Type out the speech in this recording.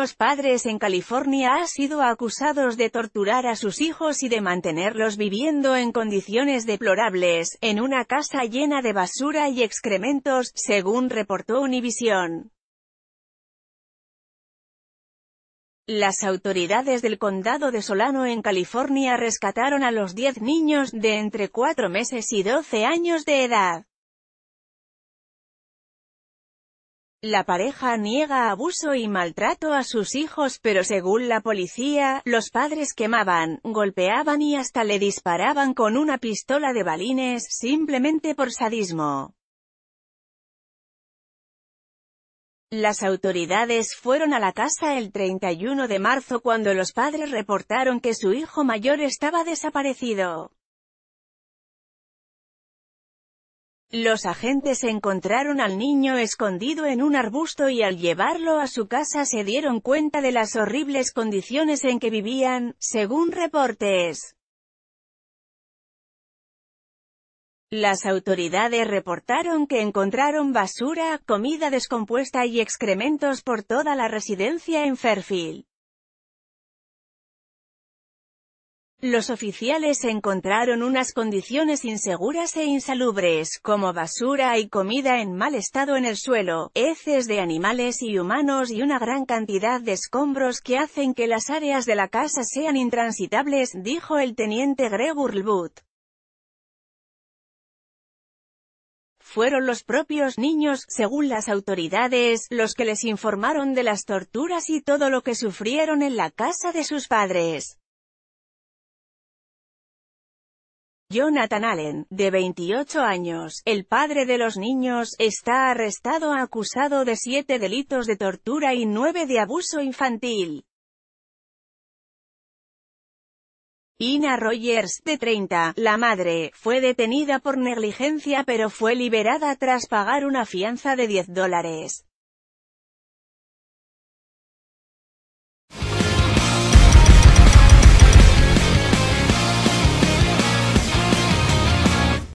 Los padres en California han sido acusados de torturar a sus hijos y de mantenerlos viviendo en condiciones deplorables, en una casa llena de basura y excrementos, según reportó Univision. Las autoridades del condado de Solano en California rescataron a los 10 niños de entre 4 meses y 12 años de edad. La pareja niega abuso y maltrato a sus hijos pero según la policía, los padres quemaban, golpeaban y hasta le disparaban con una pistola de balines, simplemente por sadismo. Las autoridades fueron a la casa el 31 de marzo cuando los padres reportaron que su hijo mayor estaba desaparecido. Los agentes encontraron al niño escondido en un arbusto y al llevarlo a su casa se dieron cuenta de las horribles condiciones en que vivían, según reportes. Las autoridades reportaron que encontraron basura, comida descompuesta y excrementos por toda la residencia en Fairfield. Los oficiales encontraron unas condiciones inseguras e insalubres, como basura y comida en mal estado en el suelo, heces de animales y humanos y una gran cantidad de escombros que hacen que las áreas de la casa sean intransitables, dijo el teniente Greg Urlbut. fueron los propios niños, según las autoridades, los que les informaron de las torturas y todo lo que sufrieron en la casa de sus padres. Jonathan Allen, de 28 años, el padre de los niños, está arrestado acusado de siete delitos de tortura y nueve de abuso infantil. Ina Rogers, de 30, la madre, fue detenida por negligencia pero fue liberada tras pagar una fianza de 10 dólares.